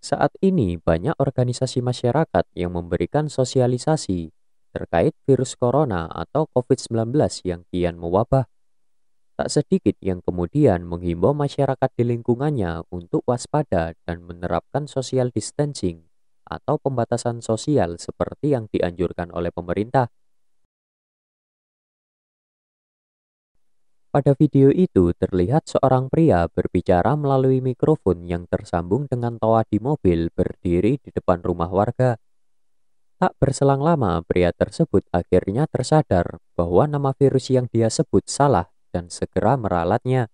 Saat ini banyak organisasi masyarakat yang memberikan sosialisasi terkait virus corona atau COVID-19 yang kian mewabah. Tak sedikit yang kemudian menghimbau masyarakat di lingkungannya untuk waspada dan menerapkan social distancing atau pembatasan sosial seperti yang dianjurkan oleh pemerintah. Pada video itu terlihat seorang pria berbicara melalui mikrofon yang tersambung dengan toa di mobil berdiri di depan rumah warga. Tak berselang lama, pria tersebut akhirnya tersadar bahwa nama virus yang dia sebut salah dan segera meralatnya.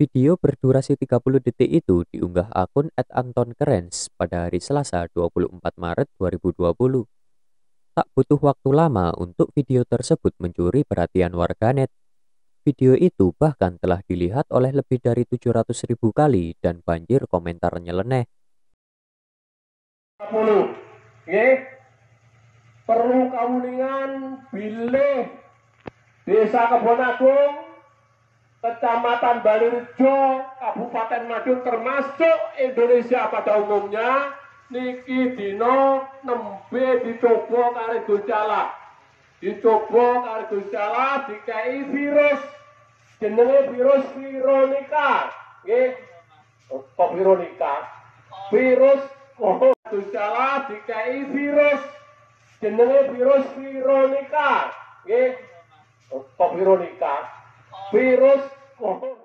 Video berdurasi 30 detik itu diunggah akun @antonkerens pada hari Selasa 24 Maret 2020 tak butuh waktu lama untuk video tersebut mencuri perhatian warganet. Video itu bahkan telah dilihat oleh lebih dari 700 ribu kali dan banjir komentar nyeleneh. 10, ya. Perlu kawulingan Bileh, Desa Kebon Agung, Kecamatan Balirjo, Kabupaten Madiun termasuk Indonesia pada umumnya niki dina nembe dicoba kare gocala dicoba kare gocala dikai virus jenenge virus vironika nggih Kok vironika virus oh gocala dikai virus jenenge virus vironika nggih Kok vironika virus oh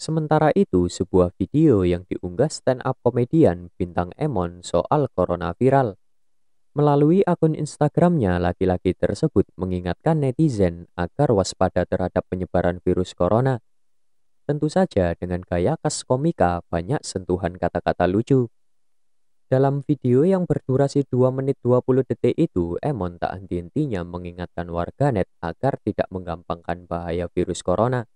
Sementara itu, sebuah video yang diunggah stand-up komedian Bintang Emon soal corona viral. Melalui akun Instagramnya, laki-laki tersebut mengingatkan netizen agar waspada terhadap penyebaran virus corona. Tentu saja dengan gaya khas komika banyak sentuhan kata-kata lucu. Dalam video yang berdurasi 2 menit 20 detik itu, Emon tak henti-hentinya mengingatkan warganet agar tidak menggampangkan bahaya virus corona.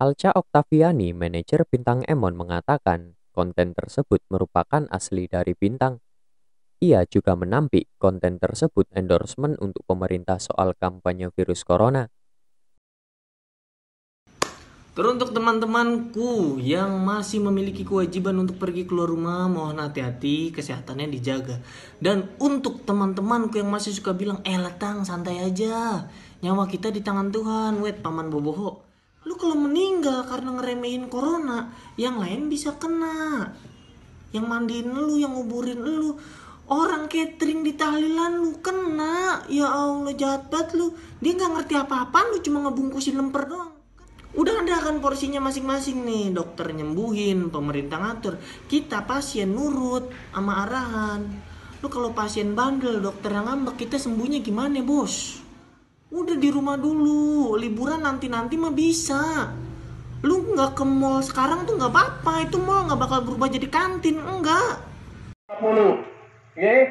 Alca Oktaviani, manajer Bintang Emon mengatakan konten tersebut merupakan asli dari Bintang. Ia juga menampik konten tersebut endorsement untuk pemerintah soal kampanye virus corona. Teruntuk teman-temanku yang masih memiliki kewajiban untuk pergi keluar rumah, mohon hati-hati, kesehatannya dijaga. Dan untuk teman-temanku yang masih suka bilang, eh letang, santai aja, nyawa kita di tangan Tuhan, wet paman boboho. Lu kalau meninggal karena ngeremehin corona, yang lain bisa kena. Yang mandiin lu, yang nguburin lu, orang catering di tahlilan lu kena. Ya Allah jahat banget lu. Dia nggak ngerti apa-apa, lu cuma ngebungkusin lemper doang. Udah ada kan porsinya masing-masing nih, dokter nyembuhin, pemerintah ngatur. Kita pasien nurut sama arahan. Lu kalau pasien bandel, dokter yang ngambek, kita sembuhnya gimana, Bos? udah di rumah dulu liburan nanti nanti mah bisa lu nggak ke mall sekarang tuh nggak apa-apa itu mall nggak bakal berubah jadi kantin enggak perlu ya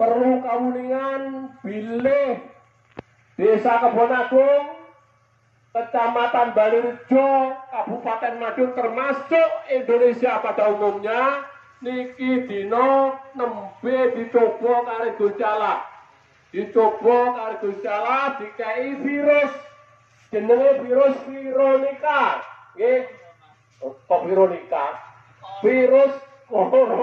perlu kamu dengan pilih desa kebonagung kecamatan Balirjo kabupaten Madiun termasuk Indonesia pada umumnya niki dino nembe dicoba kali gocalak dicoba karo Gusti Allah dikai virus jenenge virus Veronica nggih oh, kok Veronica virus corona